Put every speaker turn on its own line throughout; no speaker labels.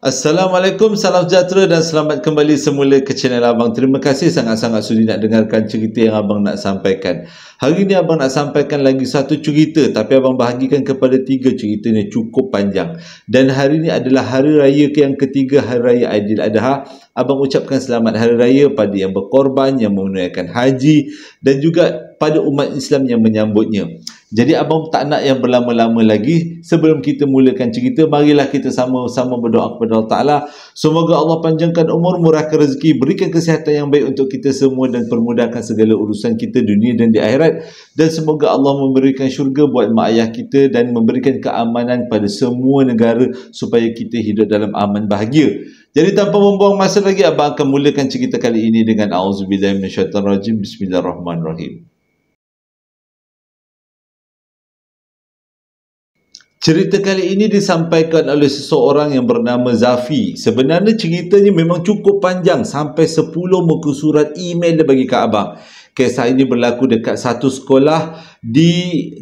Assalamualaikum, salam sejahtera dan selamat kembali semula ke channel Abang. Terima kasih sangat-sangat sudi nak dengarkan cerita yang Abang nak sampaikan. Hari ini Abang nak sampaikan lagi satu cerita tapi Abang bahagikan kepada tiga cerita ini cukup panjang. Dan hari ini adalah hari raya yang ketiga, hari raya Aidil Adha. Abang ucapkan selamat hari raya pada yang berkorban, yang menunaikan haji dan juga pada umat Islam yang menyambutnya. Jadi abang tak nak yang berlama-lama lagi sebelum kita mulakan cerita marilah kita sama-sama berdoa kepada Allah Taala semoga Allah panjangkan umur murahkan rezeki berikan kesihatan yang baik untuk kita semua dan permudahkan segala urusan kita dunia dan di akhirat dan semoga Allah memberikan syurga buat mak ayah kita dan memberikan keamanan pada semua negara supaya kita hidup dalam aman bahagia. Jadi tanpa membuang masa lagi abang akan mulakan cerita kali ini dengan auzubillahi minasyaitonirrajim bismillahirrahmanirrahim. Cerita kali ini disampaikan oleh seseorang yang bernama Zafi. Sebenarnya ceritanya memang cukup panjang sampai 10 muka surat email dia bagi kat abang. Kisah ini berlaku dekat satu sekolah di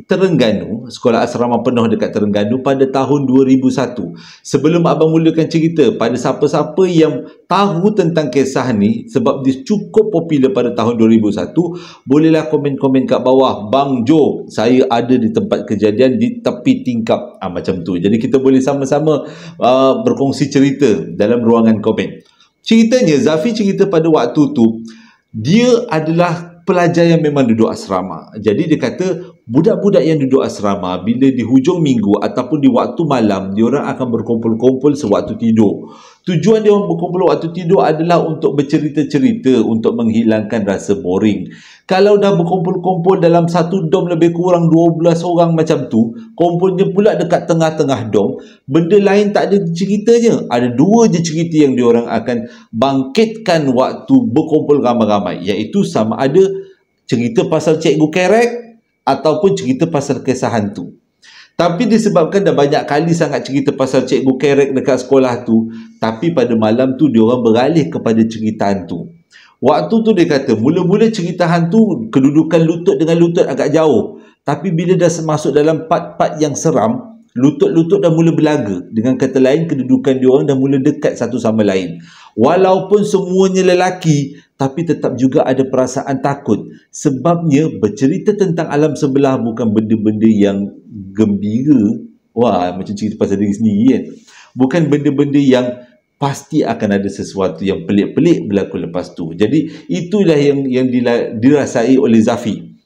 Terengganu, sekolah asrama penuh dekat Terengganu pada tahun 2001. Sebelum abang mulakan cerita pada siapa-siapa yang tahu tentang kisah ni sebab dia cukup popular pada tahun 2001, bolehlah komen-komen kat bawah Bang Jo, saya ada di tempat kejadian di tepi tingkap ha, macam tu. Jadi kita boleh sama-sama uh, berkongsi cerita dalam ruangan komen. Ceritanya Zafi cerita pada waktu tu dia adalah pelajar yang memang duduk asrama. Jadi dia kata budak-budak yang duduk asrama bila di hujung minggu ataupun di waktu malam dia orang akan berkumpul-kumpul sewaktu tidur tujuan diorang berkumpul waktu tidur adalah untuk bercerita-cerita untuk menghilangkan rasa boring kalau dah berkumpul-kumpul dalam satu dom lebih kurang 12 orang macam tu kumpulnya pula dekat tengah-tengah dom benda lain tak ada ceritanya ada dua je cerita yang dia orang akan bangkitkan waktu berkumpul ramai-ramai iaitu sama ada cerita pasal cikgu kerek ataupun cerita pasal kisah hantu. Tapi disebabkan dah banyak kali sangat cerita pasal cikgu kerek dekat sekolah tu, tapi pada malam tu dia orang beralih kepada cerita hantu. Waktu tu dia kata, mula-mula cerita hantu kedudukan lutut dengan lutut agak jauh. Tapi bila dah masuk dalam part-part yang seram, lutut-lutut dah mula berlaga. Dengan kata lain, kedudukan dia orang dah mula dekat satu sama lain. Walaupun semuanya lelaki, tapi tetap juga ada perasaan takut. Sebabnya bercerita tentang alam sebelah bukan benda-benda yang gembira. Wah, macam cerita pasal diri sendiri kan. Bukan benda-benda yang pasti akan ada sesuatu yang pelik-pelik berlaku lepas tu. Jadi itulah yang yang dirasai oleh Zafi.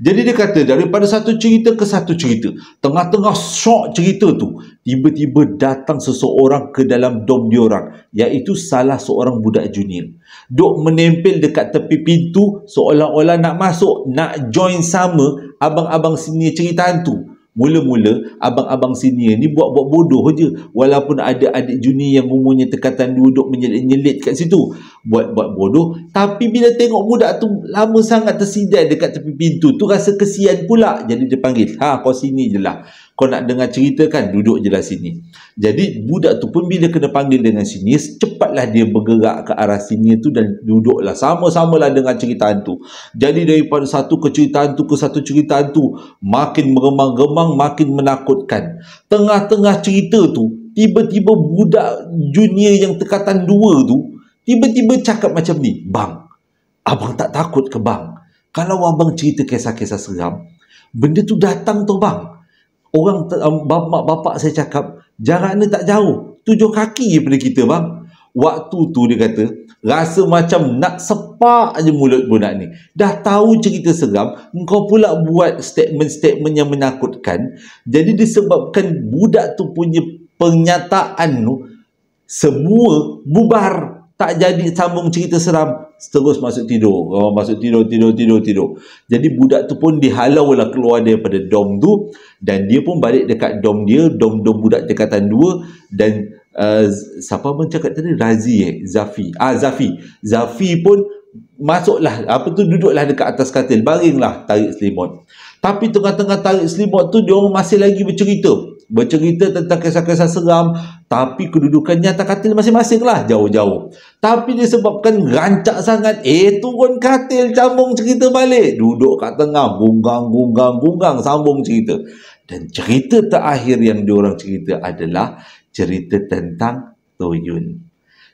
Jadi dia kata daripada satu cerita ke satu cerita, tengah-tengah shock cerita tu, tiba-tiba datang seseorang ke dalam dom diorang, iaitu salah seorang budak junior. Dok menempel dekat tepi pintu seolah-olah nak masuk, nak join sama abang-abang sini cerita hantu. Mula-mula abang-abang senior ni buat-buat bodoh je walaupun ada adik junior yang umurnya tekatan duduk menyelit-nyelit kat situ buat-buat bodoh tapi bila tengok budak tu lama sangat tersidai dekat tepi pintu tu rasa kesian pula jadi dia panggil ha kau sini je lah kau nak dengar cerita kan duduk je lah sini jadi budak tu pun bila kena panggil dengan sini cepatlah dia bergerak ke arah sini tu dan duduklah sama sama lah dengan cerita tu jadi daripada satu keceritaan tu ke satu cerita tu makin meremang-remang makin menakutkan tengah-tengah cerita tu tiba-tiba budak junior yang tekatan dua tu Tiba-tiba cakap macam ni, bang, abang tak takut ke bang? Kalau abang cerita kisah-kisah seram, benda tu datang tu bang. Orang, um, bapak bapak saya cakap, jarak ni tak jauh, tujuh kaki je pada kita bang. Waktu tu dia kata, rasa macam nak sepak aja mulut budak ni. Dah tahu cerita seram, engkau pula buat statement-statement yang menakutkan. Jadi disebabkan budak tu punya pernyataan tu, semua bubar tak jadi sambung cerita seram terus masuk tidur oh, masuk tidur tidur tidur tidur jadi budak tu pun dihalau lah keluar daripada dom tu dan dia pun balik dekat dom dia dom dom budak dekatan dua dan uh, siapa pun cakap tadi Razi eh Zafi ah Zafi Zafi pun masuklah apa tu duduklah dekat atas katil baringlah tarik selimut tapi tengah-tengah tarik selimut tu dia orang masih lagi bercerita bercerita tentang kisah-kisah seram tapi kedudukannya atas katil masing-masing lah jauh-jauh tapi disebabkan rancak sangat eh turun katil sambung cerita balik duduk kat tengah gunggang gunggang gunggang sambung cerita dan cerita terakhir yang diorang cerita adalah cerita tentang Toyun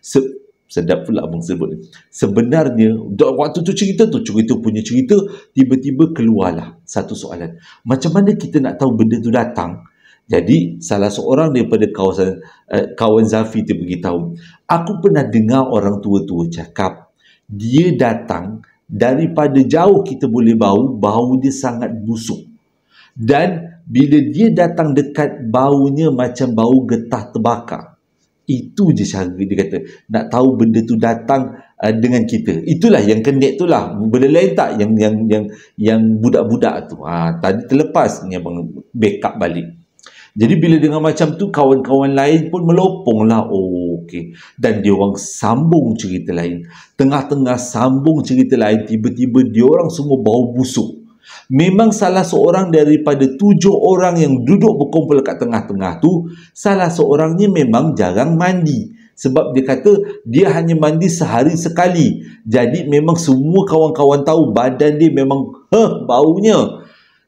Se sedap pula abang sebut ni sebenarnya waktu tu cerita tu cerita punya cerita tiba-tiba keluarlah satu soalan macam mana kita nak tahu benda tu datang jadi salah seorang daripada kawasan eh, kawan Zafi dia beritahu, aku pernah dengar orang tua-tua cakap dia datang daripada jauh kita boleh bau, bau dia sangat busuk. Dan bila dia datang dekat baunya macam bau getah terbakar. Itu je cara dia kata. Nak tahu benda tu datang eh, dengan kita. Itulah yang kendek tu lah. Benda lain tak yang yang yang yang budak-budak tu. Ha, tadi terlepas ni abang backup balik. Jadi bila dengan macam tu kawan-kawan lain pun melopong lah oh, okay. Dan dia orang sambung cerita lain Tengah-tengah sambung cerita lain Tiba-tiba dia orang semua bau busuk Memang salah seorang daripada tujuh orang yang duduk berkumpul kat tengah-tengah tu Salah seorangnya memang jarang mandi sebab dia kata dia hanya mandi sehari sekali. Jadi memang semua kawan-kawan tahu badan dia memang heh baunya.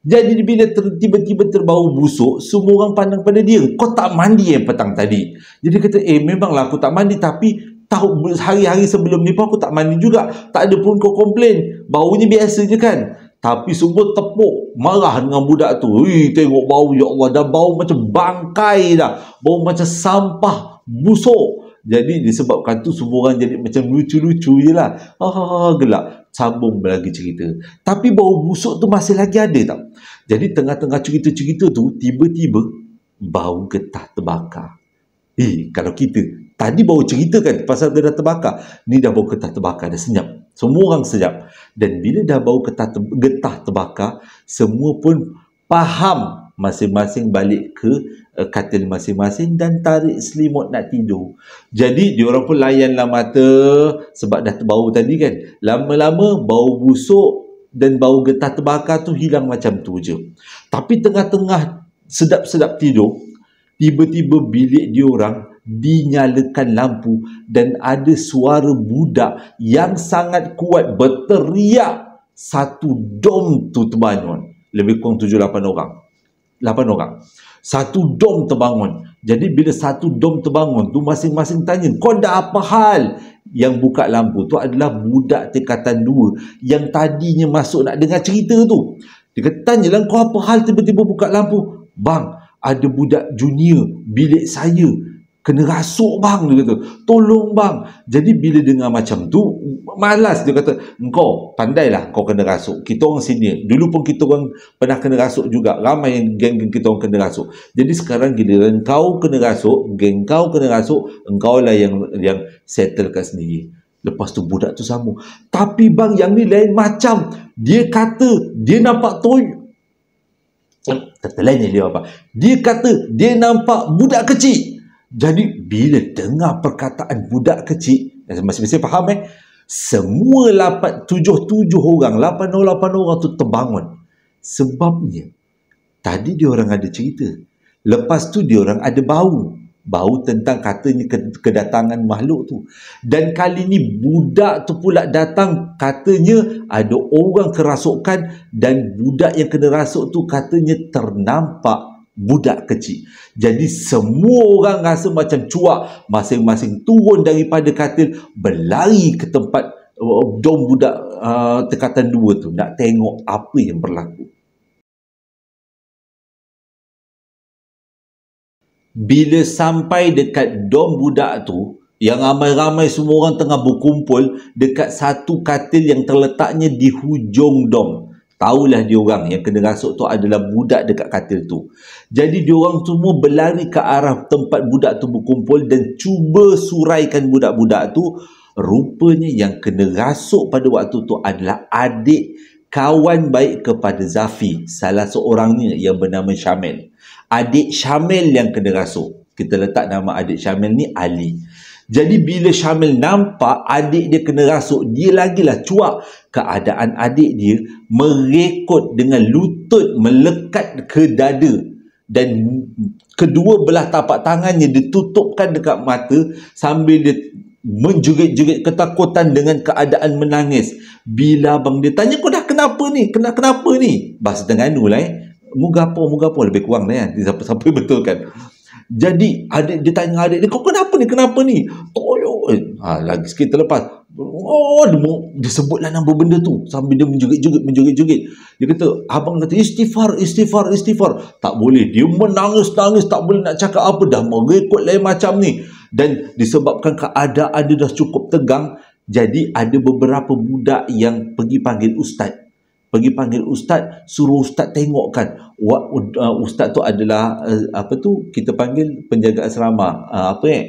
Jadi bila tiba-tiba terbau busuk, semua orang pandang pada dia. Kau tak mandi yang petang tadi. Jadi kata, eh memanglah aku tak mandi tapi tahu hari-hari sebelum ni pun aku tak mandi juga. Tak ada pun kau komplain. Bau Baunya biasa je kan. Tapi semua tepuk marah dengan budak tu. Hei, tengok bau ya Allah dah bau macam bangkai dah. Bau macam sampah busuk. Jadi disebabkan tu semua orang jadi macam lucu-lucu je lah. Ha ah, ha gelak sambung lagi cerita. Tapi bau busuk tu masih lagi ada tak? Jadi tengah-tengah cerita-cerita tu, tiba-tiba bau getah terbakar. Eh, kalau kita, tadi bau cerita kan pasal dia dah terbakar. Ni dah bau getah terbakar, dah senyap. Semua orang senyap. Dan bila dah bau getah, getah terbakar, semua pun faham masing-masing balik ke Eh, katil masing-masing dan tarik selimut nak tidur. Jadi diorang pun layanlah mata sebab dah terbau tadi kan. Lama-lama bau busuk dan bau getah terbakar tu hilang macam tu je. Tapi tengah-tengah sedap-sedap tidur, tiba-tiba bilik diorang dinyalakan lampu dan ada suara budak yang sangat kuat berteriak satu dom tu terbangun. Lebih kurang tujuh lapan orang. lapan orang satu dom terbangun jadi bila satu dom terbangun tu masing-masing tanya kau dah apa hal yang buka lampu tu adalah budak tingkatan dua yang tadinya masuk nak dengar cerita tu dia kata tanya lah kau apa hal tiba-tiba buka lampu bang ada budak junior bilik saya kena rasuk bang dia kata tolong bang jadi bila dengar macam tu malas dia kata engkau pandailah kau kena rasuk kita orang senior dulu pun kita orang pernah kena rasuk juga ramai yang geng-geng kita orang kena rasuk jadi sekarang giliran kau kena rasuk geng kau kena rasuk engkau lah yang yang settle settlekan sendiri lepas tu budak tu sama tapi bang yang ni lain macam dia kata dia nampak toy tertelannya dia apa dia kata dia nampak budak kecil jadi bila dengar perkataan budak kecil eh, masih-masih faham eh semua lapan tujuh 877 orang lapan orang tu terbangun sebabnya tadi dia orang ada cerita lepas tu dia orang ada bau bau tentang katanya kedatangan makhluk tu dan kali ni budak tu pula datang katanya ada orang kerasukan dan budak yang kena rasuk tu katanya ternampak budak kecil. Jadi semua orang rasa macam cuak masing-masing turun daripada katil berlari ke tempat uh, dom budak uh, tekatan dua tu nak tengok apa yang berlaku. Bila sampai dekat dom budak tu yang ramai-ramai semua orang tengah berkumpul dekat satu katil yang terletaknya di hujung dom. Taulah diorang yang kena rasuk tu adalah budak dekat katil tu. Jadi diorang semua berlari ke arah tempat budak tu berkumpul dan cuba suraikan budak-budak tu. Rupanya yang kena rasuk pada waktu tu adalah adik kawan baik kepada Zafi. Salah seorangnya yang bernama Syamil. Adik Syamil yang kena rasuk. Kita letak nama adik Syamil ni Ali. Jadi bila Syamil nampak adik dia kena rasuk, dia lagilah cuak keadaan adik dia merekod dengan lutut melekat ke dada dan kedua belah tapak tangannya ditutupkan dekat mata sambil dia menjugit-jugit ketakutan dengan keadaan menangis. Bila bang dia tanya, kau dah kenapa ni? kenapa kenapa ni? Bahasa Tengganu lah eh. Mugapo, mugapo lebih kurang lah eh. Siapa-siapa betul kan? jadi adik dia tanya adik dia kau kenapa ni kenapa ni toyo eh, ha, lagi sikit terlepas oh dia, dia sebutlah nama benda tu sambil dia menjugit-jugit menjugit-jugit dia kata abang kata istighfar istighfar istighfar tak boleh dia menangis-nangis tak boleh nak cakap apa dah mengikut lain macam ni dan disebabkan keadaan dia dah cukup tegang jadi ada beberapa budak yang pergi panggil ustaz pergi panggil ustaz suruh ustaz tengokkan what uh, ustaz tu adalah uh, apa tu kita panggil penjaga asrama uh, apa eh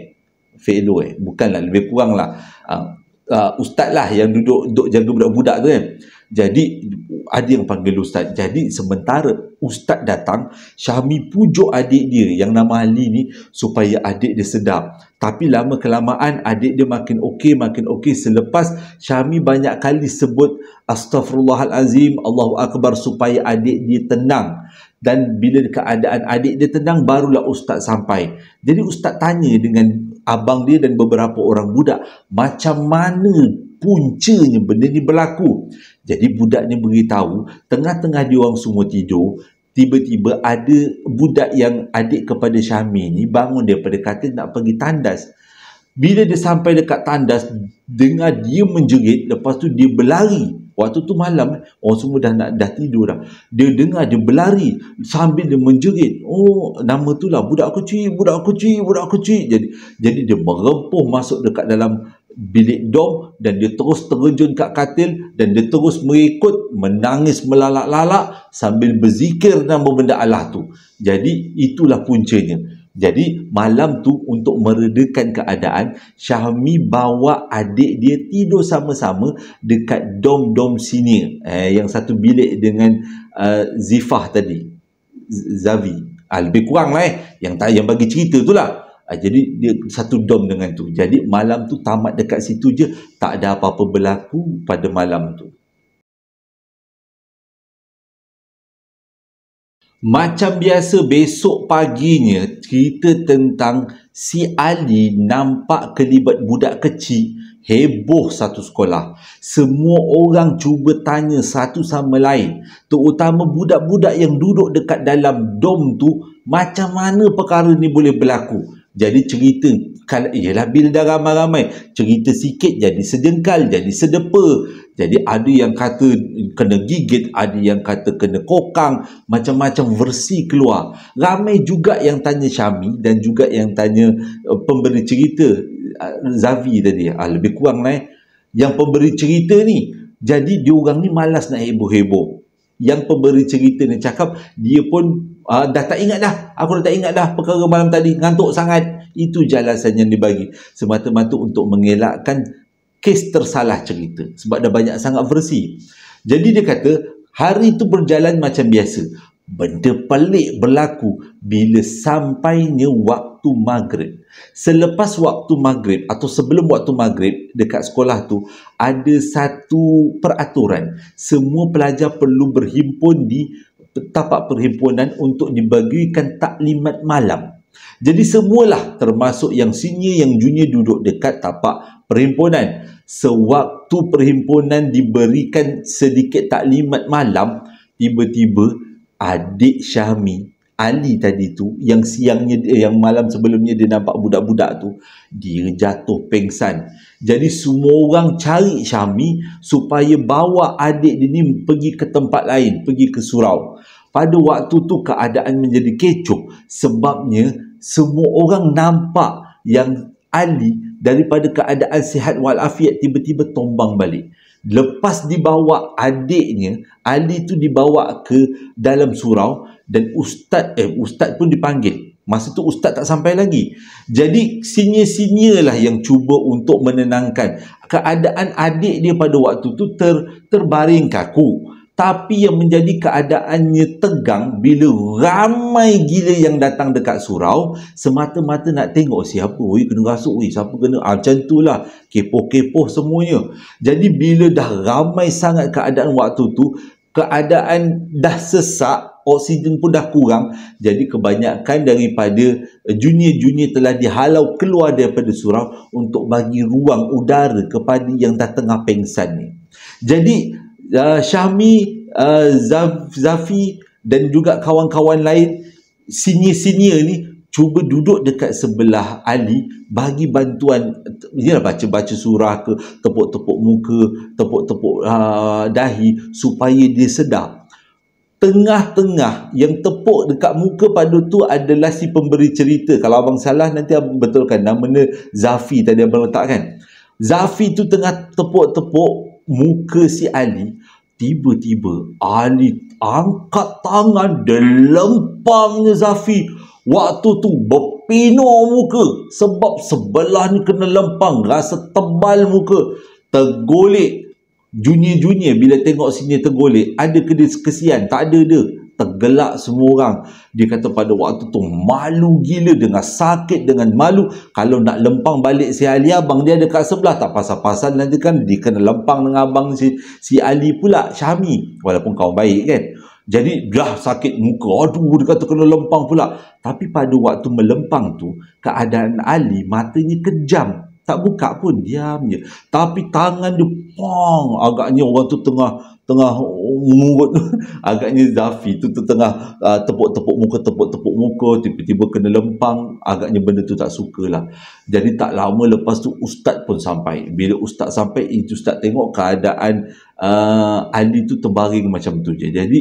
fellow eh bukanlah lebih kuranglah uh, uh, ustaz lah yang duduk duduk jaga budak-budak tu kan. Jadi adik yang panggil ustaz. Jadi sementara ustaz datang, Syahmi pujuk adik dia yang nama Ali ni supaya adik dia sedap. Tapi lama kelamaan adik dia makin okey, makin okey selepas Syahmi banyak kali sebut astagfirullahalazim, Allahu akbar supaya adik dia tenang. Dan bila keadaan adik dia tenang barulah ustaz sampai. Jadi ustaz tanya dengan abang dia dan beberapa orang budak macam mana puncanya benda ni berlaku jadi budak ni beritahu tengah-tengah dia orang semua tidur tiba-tiba ada budak yang adik kepada Syami ni bangun daripada kata nak pergi tandas bila dia sampai dekat tandas dengar dia menjerit lepas tu dia berlari waktu tu malam orang semua dah nak dah tidur dah dia dengar dia berlari sambil dia menjerit oh nama tu lah budak kecil budak kecil budak kecil jadi jadi dia merempuh masuk dekat dalam bilik dom dan dia terus terjun kat katil dan dia terus mengikut menangis melalak-lalak sambil berzikir nama benda Allah tu jadi itulah puncanya jadi malam tu untuk meredakan keadaan, Syahmi bawa adik dia tidur sama-sama dekat dom-dom sini, Eh, yang satu bilik dengan uh, Zifah tadi. Zavi. Ah, lebih kurang lah eh. Yang, tak, yang bagi cerita tu lah. Ah, jadi dia satu dom dengan tu. Jadi malam tu tamat dekat situ je. Tak ada apa-apa berlaku pada malam tu. Macam biasa besok paginya cerita tentang si Ali nampak kelibat budak kecil heboh satu sekolah. Semua orang cuba tanya satu sama lain, terutama budak-budak yang duduk dekat dalam dom tu, macam mana perkara ni boleh berlaku? jadi cerita kan, ialah bila dah ramai-ramai cerita sikit jadi sejengkal jadi sedepa jadi ada yang kata kena gigit ada yang kata kena kokang macam-macam versi keluar ramai juga yang tanya Syami dan juga yang tanya uh, pemberi cerita uh, Zavi tadi uh, lebih kurang lah eh yang pemberi cerita ni jadi diorang ni malas nak heboh-heboh yang pemberi cerita ni cakap dia pun uh, dah tak ingat dah aku dah tak ingat dah perkara malam tadi ngantuk sangat itu jelasan yang dibagi semata-mata untuk mengelakkan kes tersalah cerita sebab dah banyak sangat versi jadi dia kata hari itu berjalan macam biasa benda pelik berlaku bila sampainya waktu maghrib selepas waktu maghrib atau sebelum waktu maghrib dekat sekolah tu ada satu peraturan semua pelajar perlu berhimpun di tapak perhimpunan untuk dibagikan taklimat malam. Jadi semualah termasuk yang senior yang junior duduk dekat tapak perhimpunan. Sewaktu perhimpunan diberikan sedikit taklimat malam, tiba-tiba adik Syahmi Ali tadi tu yang siangnya eh, yang malam sebelumnya dia nampak budak-budak tu dia jatuh pingsan. Jadi semua orang cari Syami supaya bawa adik dia ni pergi ke tempat lain, pergi ke surau pada waktu tu keadaan menjadi kecoh sebabnya semua orang nampak yang Ali daripada keadaan sihat walafiat tiba-tiba tombang balik lepas dibawa adiknya Ali tu dibawa ke dalam surau dan ustaz eh ustaz pun dipanggil masa tu ustaz tak sampai lagi jadi sinya-sinya lah yang cuba untuk menenangkan keadaan adik dia pada waktu tu ter, terbaring kaku tapi yang menjadi keadaannya tegang bila ramai gila yang datang dekat surau semata-mata nak tengok siapa oi kena rasuk oi siapa kena ah, macam itulah kepo-kepo semuanya jadi bila dah ramai sangat keadaan waktu tu keadaan dah sesak oksigen pun dah kurang jadi kebanyakan daripada eh, junior-junior telah dihalau keluar daripada surau untuk bagi ruang udara kepada yang dah tengah pengsan ni jadi Ah, Syahmi uh, Zafi dan juga kawan-kawan lain senior-senior ni cuba duduk dekat sebelah Ali bagi bantuan dia lah baca-baca surah ke tepuk-tepuk muka tepuk-tepuk uh, dahi supaya dia sedar tengah-tengah yang tepuk dekat muka pada tu adalah si pemberi cerita kalau abang salah nanti abang betulkan namanya Zafi tadi abang letakkan. Zafi tu tengah tepuk-tepuk muka si Ali tiba-tiba Ali angkat tangan lempangnya Zafi waktu tu berpino muka sebab sebelahnya kena lempang rasa tebal muka tergolek junior-junior bila tengok sini tergolek ada kena kesian tak ada dia tergelak semua orang dia kata pada waktu tu malu gila dengan sakit dengan malu kalau nak lempang balik si Ali abang dia dekat sebelah tak pasal-pasal nanti kan dia kena lempang dengan abang si, si Ali pula Syami walaupun kau baik kan jadi dah sakit muka aduh dia kata kena lempang pula tapi pada waktu melempang tu keadaan Ali matanya kejam tak buka pun diam je tapi tangan dia pong agaknya orang tu tengah tengah mengurut agaknya Zafi tu tengah uh, tepuk-tepuk muka tepuk-tepuk muka tiba-tiba kena lempang agaknya benda tu tak sukalah jadi tak lama lepas tu ustaz pun sampai bila ustaz sampai itu ustaz tengok keadaan uh, Ali tu terbaring macam tu je jadi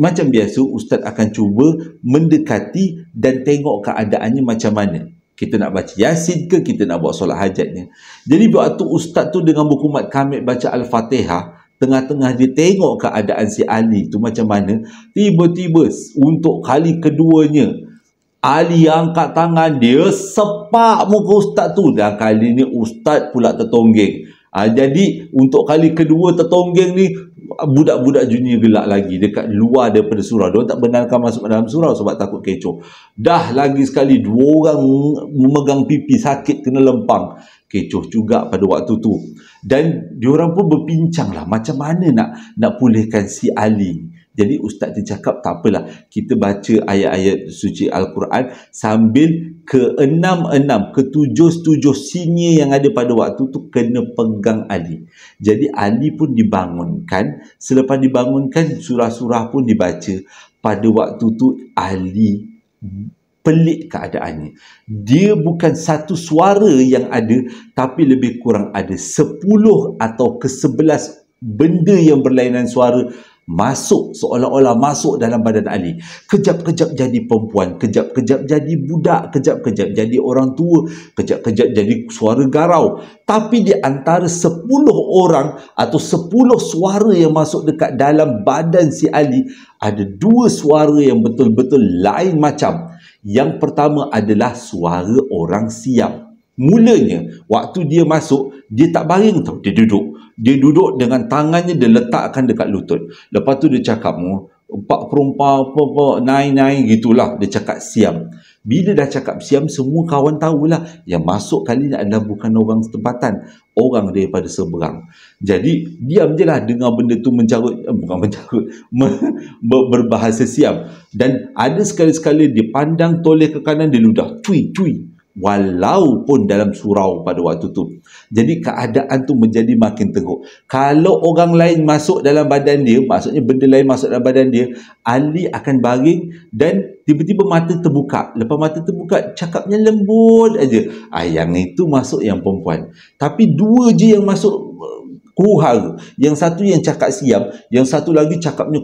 macam biasa ustaz akan cuba mendekati dan tengok keadaannya macam mana kita nak baca yasin ke kita nak buat solat hajatnya jadi waktu ustaz tu dengan buku mat kami baca al-fatihah tengah-tengah dia tengok keadaan si Ali tu macam mana tiba-tiba untuk kali keduanya Ali angkat tangan dia sepak muka ustaz tu dan kali ni ustaz pula tertonggeng ha, jadi untuk kali kedua tertonggeng ni budak-budak junior gelak lagi dekat luar daripada surau dia tak benarkan masuk dalam surau sebab takut kecoh dah lagi sekali dua orang memegang pipi sakit kena lempang kecoh juga pada waktu tu dan diorang pun berbincang lah macam mana nak nak pulihkan si Ali jadi ustaz dia cakap tak apalah kita baca ayat-ayat suci Al-Quran sambil ke enam-enam, ke tujuh-tujuh senior yang ada pada waktu tu kena pegang Ali. Jadi Ali pun dibangunkan. Selepas dibangunkan surah-surah pun dibaca. Pada waktu tu Ali pelik keadaannya. Dia bukan satu suara yang ada tapi lebih kurang ada sepuluh atau ke sebelas benda yang berlainan suara masuk seolah-olah masuk dalam badan Ali. Kejap-kejap jadi perempuan, kejap-kejap jadi budak, kejap-kejap jadi orang tua, kejap-kejap jadi suara garau. Tapi di antara 10 orang atau 10 suara yang masuk dekat dalam badan si Ali, ada dua suara yang betul-betul lain macam. Yang pertama adalah suara orang siap mulanya waktu dia masuk dia tak baring tau dia duduk dia duduk dengan tangannya dia letakkan dekat lutut lepas tu dia cakap empat perumpah apa apa naik naik gitulah dia cakap siam bila dah cakap siam semua kawan tahulah yang masuk kali ni adalah bukan orang setempatan orang daripada seberang jadi diam je lah dengar benda tu mencarut eh, bukan mencarut berbahasa siam dan ada sekali sekali dia pandang toleh ke kanan dia ludah cuy cuy walaupun dalam surau pada waktu tu jadi keadaan tu menjadi makin teruk kalau orang lain masuk dalam badan dia maksudnya benda lain masuk dalam badan dia Ali akan baring dan tiba-tiba mata terbuka lepas mata terbuka cakapnya lembut aja ah, yang itu masuk yang perempuan tapi dua je yang masuk eh, kuhar yang satu yang cakap siam yang satu lagi cakapnya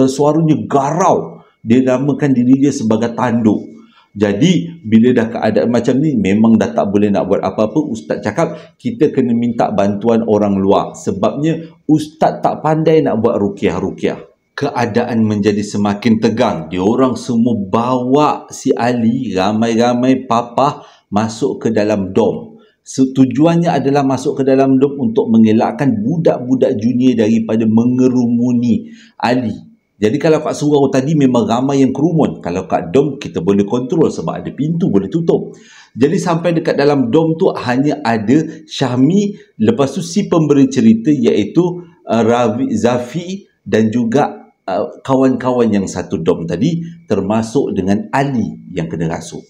eh, suaranya garau dia namakan diri dia sebagai tanduk jadi bila dah keadaan macam ni memang dah tak boleh nak buat apa-apa ustaz cakap kita kena minta bantuan orang luar sebabnya ustaz tak pandai nak buat rukiah-rukiah. Keadaan menjadi semakin tegang. Diorang semua bawa si Ali ramai-ramai papa masuk ke dalam dom. Setujuannya adalah masuk ke dalam dom untuk mengelakkan budak-budak junior daripada mengerumuni Ali jadi kalau kat surau tadi memang ramai yang kerumun. Kalau kat dom kita boleh kontrol sebab ada pintu boleh tutup. Jadi sampai dekat dalam dom tu hanya ada Syahmi lepas tu si pemberi cerita iaitu uh, Ravi Zafi dan juga uh, kawan-kawan uh, yang satu dom tadi termasuk dengan Ali yang kena rasuk.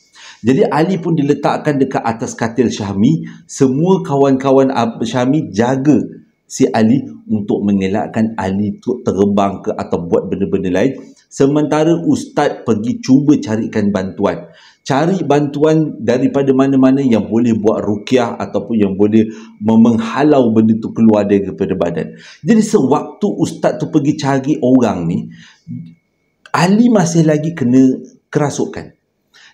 Jadi Ali pun diletakkan dekat atas katil Syahmi, semua kawan-kawan uh, Syahmi jaga si Ali untuk mengelakkan Ali tu terbang ke atau buat benda-benda lain sementara ustaz pergi cuba carikan bantuan cari bantuan daripada mana-mana yang boleh buat rukyah ataupun yang boleh menghalau benda tu keluar daripada badan jadi sewaktu ustaz tu pergi cari orang ni Ali masih lagi kena kerasukan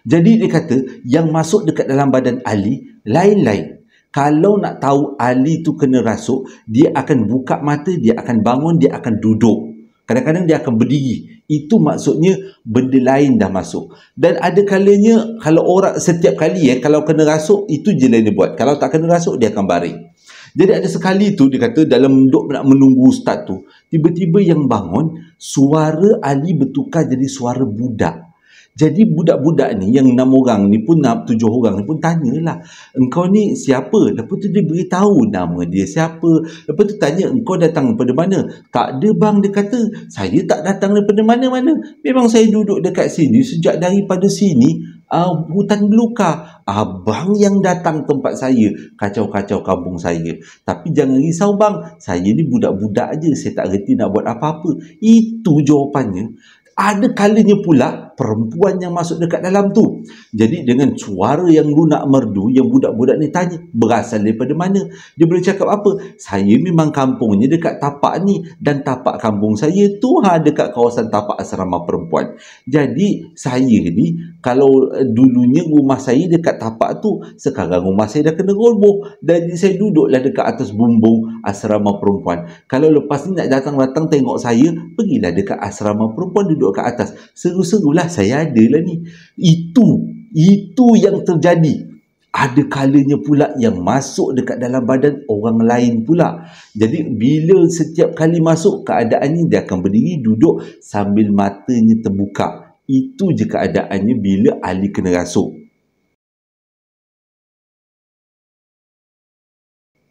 jadi dia kata yang masuk dekat dalam badan Ali lain-lain kalau nak tahu Ali tu kena rasuk, dia akan buka mata, dia akan bangun, dia akan duduk. Kadang-kadang dia akan berdiri. Itu maksudnya benda lain dah masuk. Dan ada kalanya kalau orang setiap kali ya, kalau kena rasuk, itu je yang dia buat. Kalau tak kena rasuk, dia akan baring. Jadi ada sekali tu dia kata dalam duduk nak menunggu ustaz tu, tiba-tiba yang bangun, suara Ali bertukar jadi suara budak. Jadi budak-budak ni yang enam orang ni pun nak tujuh orang ni pun tanyalah engkau ni siapa? Lepas tu dia beritahu nama dia siapa. Lepas tu tanya engkau datang daripada mana? Tak ada bang dia kata saya tak datang daripada mana-mana. Memang saya duduk dekat sini sejak daripada sini uh, hutan beluka abang yang datang tempat saya kacau-kacau kampung saya tapi jangan risau bang saya ni budak-budak aja. saya tak reti nak buat apa-apa itu jawapannya ada kalanya pula perempuan yang masuk dekat dalam tu. Jadi dengan suara yang lunak merdu yang budak-budak ni tanya berasal daripada mana? Dia boleh cakap apa? Saya memang kampungnya dekat tapak ni dan tapak kampung saya tu ha dekat kawasan tapak asrama perempuan. Jadi saya ni kalau eh, dulunya rumah saya dekat tapak tu sekarang rumah saya dah kena roboh dan saya duduklah dekat atas bumbung asrama perempuan. Kalau lepas ni nak datang-datang tengok saya, pergilah dekat asrama perempuan duduk kat atas. Seru-serulah saya ada lah ni. Itu, itu yang terjadi. Ada kalanya pula yang masuk dekat dalam badan orang lain pula. Jadi bila setiap kali masuk keadaannya dia akan berdiri duduk sambil matanya terbuka. Itu je keadaannya bila Ali kena rasuk.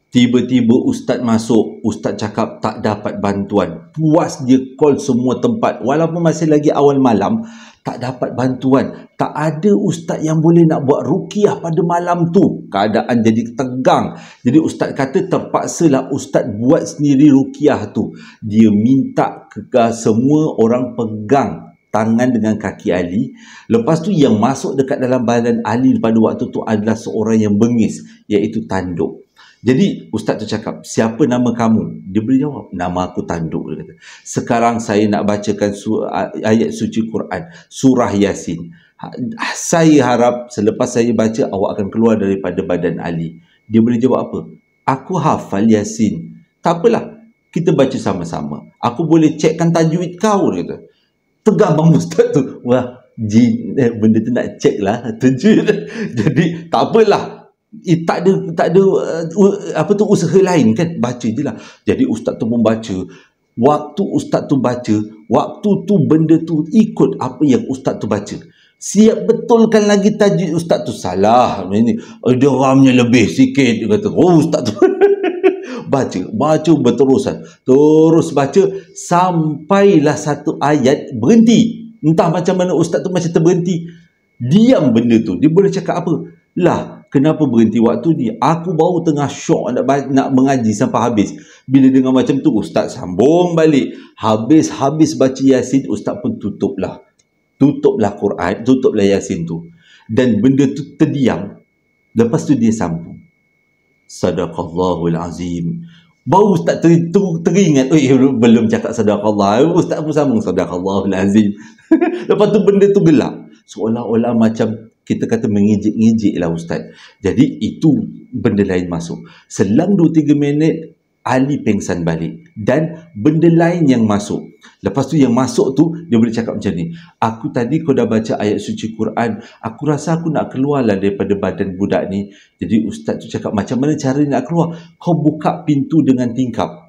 Tiba-tiba ustaz masuk, ustaz cakap tak dapat bantuan. Puas dia call semua tempat walaupun masih lagi awal malam, tak dapat bantuan, tak ada ustaz yang boleh nak buat rukiah pada malam tu. Keadaan jadi tegang. Jadi ustaz kata terpaksalah ustaz buat sendiri rukiah tu. Dia minta ke semua orang pegang tangan dengan kaki Ali. Lepas tu yang masuk dekat dalam badan Ali pada waktu tu adalah seorang yang bengis iaitu tanduk. Jadi ustaz tu cakap, siapa nama kamu? Dia beri jawab, nama aku Tanduk. Dia kata. Sekarang saya nak bacakan ayat suci Quran, surah Yasin. Ha, saya harap selepas saya baca, awak akan keluar daripada badan Ali. Dia boleh jawab apa? Aku hafal Yasin. Tak apalah, kita baca sama-sama. Aku boleh cekkan tajwid kau, dia kata. Tegak bang ustaz tu. Wah, jin, eh, benda tu nak cek lah. Tajwid. Jadi, tak apalah eh, tak ada tak ada uh, apa tu usaha lain kan baca je lah jadi ustaz tu pun baca waktu ustaz tu baca waktu tu benda tu ikut apa yang ustaz tu baca siap betulkan lagi tajwid ustaz tu salah ini eh, deramnya lebih sikit dia kata oh ustaz tu baca baca berterusan terus baca sampailah satu ayat berhenti entah macam mana ustaz tu macam terhenti diam benda tu dia boleh cakap apa lah kenapa berhenti waktu ni aku baru tengah syok nak, nak mengaji sampai habis bila dengar macam tu ustaz sambung balik habis-habis baca yasin ustaz pun tutuplah tutuplah Quran tutuplah yasin tu dan benda tu terdiam lepas tu dia sambung sadaqallahul azim baru ustaz ter, ter, teringat eh belum cakap sadaqallah ustaz pun sambung sadaqallahul azim lepas tu benda tu gelap seolah-olah macam kita kata mengijik-ngijik lah Ustaz. Jadi itu benda lain masuk. Selang 2-3 minit, Ali pengsan balik. Dan benda lain yang masuk. Lepas tu yang masuk tu, dia boleh cakap macam ni. Aku tadi kau dah baca ayat suci Quran, aku rasa aku nak keluar lah daripada badan budak ni. Jadi Ustaz tu cakap, macam mana cara nak keluar? Kau buka pintu dengan tingkap.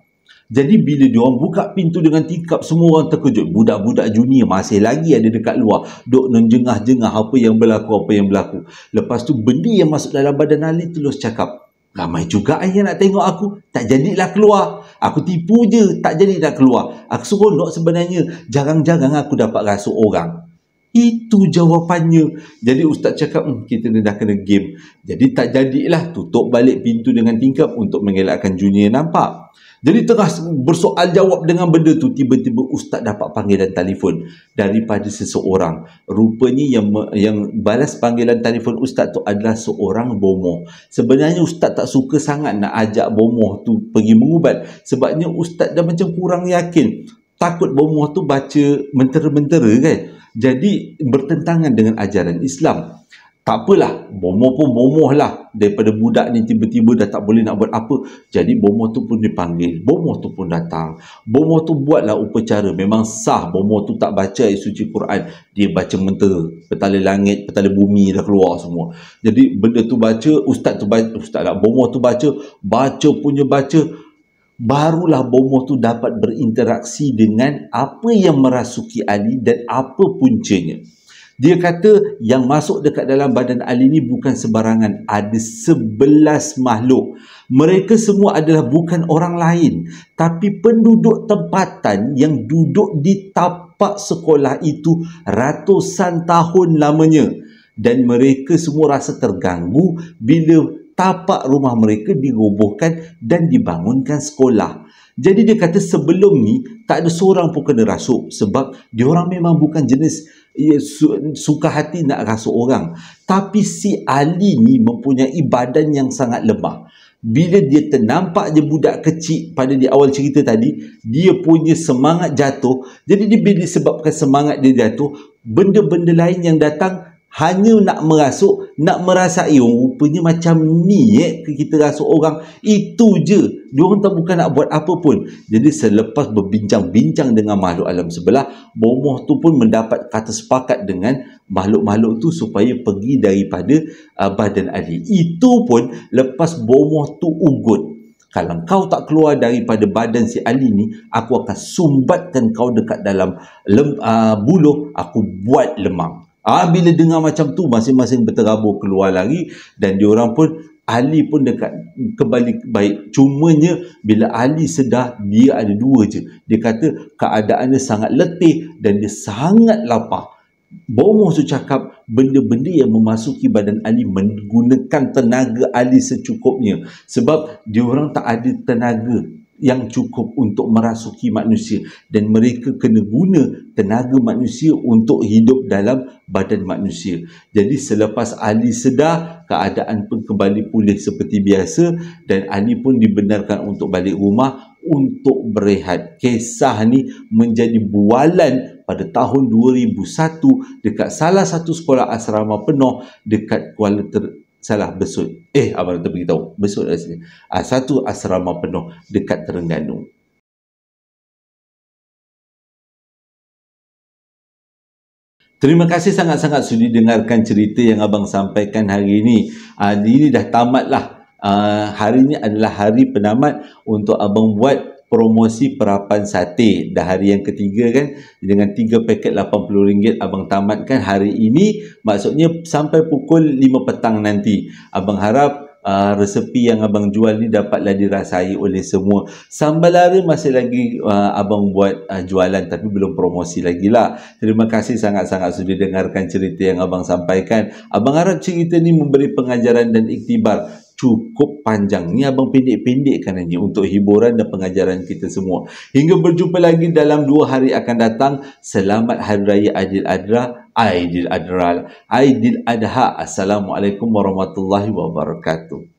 Jadi bila dia orang buka pintu dengan tikap semua orang terkejut. Budak-budak junior masih lagi ada dekat luar. Dok nenjengah-jengah apa yang berlaku, apa yang berlaku. Lepas tu benda yang masuk dalam badan Ali terus cakap. Ramai juga yang nak tengok aku. Tak jadilah keluar. Aku tipu je. Tak jadilah keluar. Aku seronok sebenarnya. Jarang-jarang aku dapat rasa orang. Itu jawapannya. Jadi ustaz cakap, hmm, kita ni dah kena game. Jadi tak jadilah tutup balik pintu dengan tingkap untuk mengelakkan junior nampak. Jadi tengah bersoal jawab dengan benda tu, tiba-tiba ustaz dapat panggilan telefon daripada seseorang. Rupanya yang yang balas panggilan telefon ustaz tu adalah seorang bomoh. Sebenarnya ustaz tak suka sangat nak ajak bomoh tu pergi mengubat. Sebabnya ustaz dah macam kurang yakin. Takut bomoh tu baca mentera-mentera kan. Jadi bertentangan dengan ajaran Islam. Tak apalah, bomo pun bomoh lah. Daripada budak ni tiba-tiba dah tak boleh nak buat apa. Jadi bomo tu pun dipanggil, bomo tu pun datang. bomo tu buatlah upacara. Memang sah bomo tu tak baca ayat suci Quran. Dia baca mentera. Petala langit, petala bumi dah keluar semua. Jadi benda tu baca, ustaz tu baca, ustaz lah, bomo tu baca, baca punya baca, barulah bomoh tu dapat berinteraksi dengan apa yang merasuki Ali dan apa puncanya. Dia kata yang masuk dekat dalam badan Ali ni bukan sebarangan. Ada sebelas makhluk. Mereka semua adalah bukan orang lain. Tapi penduduk tempatan yang duduk di tapak sekolah itu ratusan tahun lamanya. Dan mereka semua rasa terganggu bila tapak rumah mereka dirobohkan dan dibangunkan sekolah. Jadi dia kata sebelum ni tak ada seorang pun kena rasuk sebab dia orang memang bukan jenis ya, su- suka hati nak rasuk orang. Tapi si Ali ni mempunyai badan yang sangat lemah. Bila dia ternampak je budak kecil pada di awal cerita tadi, dia punya semangat jatuh. Jadi dia bila disebabkan semangat dia jatuh, benda-benda lain yang datang hanya nak merasuk nak merasai oh, rupanya macam ni eh kita rasa orang itu je dia orang tak bukan nak buat apa pun jadi selepas berbincang-bincang dengan makhluk alam sebelah bomoh tu pun mendapat kata sepakat dengan makhluk-makhluk tu supaya pergi daripada uh, badan Ali itu pun lepas bomoh tu ugut kalau kau tak keluar daripada badan si Ali ni aku akan sumbatkan kau dekat dalam lem, uh, buluh aku buat lemang Ha, bila dengar macam tu masing-masing berterabur keluar lari dan diorang pun Ali pun dekat kembali baik cumanya bila Ali sedar dia ada dua je dia kata keadaannya sangat letih dan dia sangat lapar Bomoh tu cakap benda-benda yang memasuki badan Ali menggunakan tenaga Ali secukupnya sebab dia orang tak ada tenaga yang cukup untuk merasuki manusia dan mereka kena guna tenaga manusia untuk hidup dalam badan manusia. Jadi selepas Ali sedar, keadaan pun kembali pulih seperti biasa dan Ali pun dibenarkan untuk balik rumah untuk berehat. Kisah ni menjadi bualan pada tahun 2001 dekat salah satu sekolah asrama penuh dekat Kuala Ter- salah besut eh abang tu beritahu besut kat lah sini uh, satu asrama penuh dekat Terengganu Terima kasih sangat-sangat sudi dengarkan cerita yang abang sampaikan hari ini. Uh, ini dah tamatlah. Uh, hari ini adalah hari penamat untuk abang buat promosi perapan sate dah hari yang ketiga kan dengan tiga paket RM80 abang tamatkan hari ini maksudnya sampai pukul 5 petang nanti abang harap uh, resepi yang abang jual ni dapatlah dirasai oleh semua sambal lari masih lagi uh, abang buat uh, jualan tapi belum promosi lagi lah terima kasih sangat-sangat sudah dengarkan cerita yang abang sampaikan abang harap cerita ni memberi pengajaran dan iktibar cukup panjang. Ni abang pendek-pendekkan hanya untuk hiburan dan pengajaran kita semua. Hingga berjumpa lagi dalam dua hari akan datang. Selamat Hari Raya Adil Adra. Aidil Adra. Aidil Adha. Assalamualaikum warahmatullahi wabarakatuh.